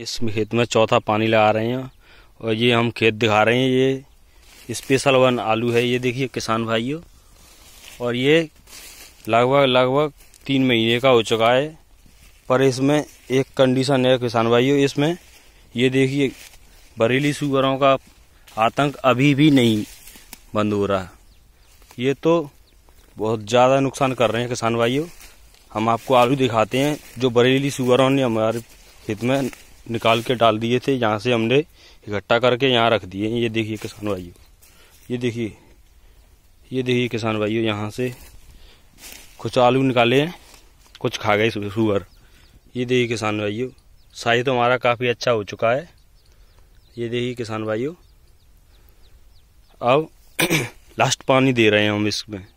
इस खेत में चौथा पानी लगा रहे हैं और ये हम खेत दिखा रहे हैं ये स्पेशल वन आलू है ये देखिए किसान भाइयों और ये लगभग लगभग तीन महीने का हो चुका है पर इसमें एक कंडीशन है किसान भाइयों इसमें ये देखिए बरेली सुगरों का आतंक अभी भी नहीं बंद हो रहा ये तो बहुत ज़्यादा नुकसान कर रहे हैं किसान भाइयों हम आपको आलू दिखाते हैं जो बरेली सुगरों ने हमारे खेत में निकाल के डाल दिए थे यहाँ से हमने इकट्ठा करके यहाँ रख दिए ये देखिए किसान भाइयों ये देखिए ये देखिए किसान भाइयों यहाँ से कुछ आलू निकाले हैं कुछ खा गए सुअर ये देखिए किसान भाइयों साइज तो हमारा काफ़ी अच्छा हो चुका है ये देखिए किसान भाइयों अब लास्ट पानी दे रहे हैं हम इसमें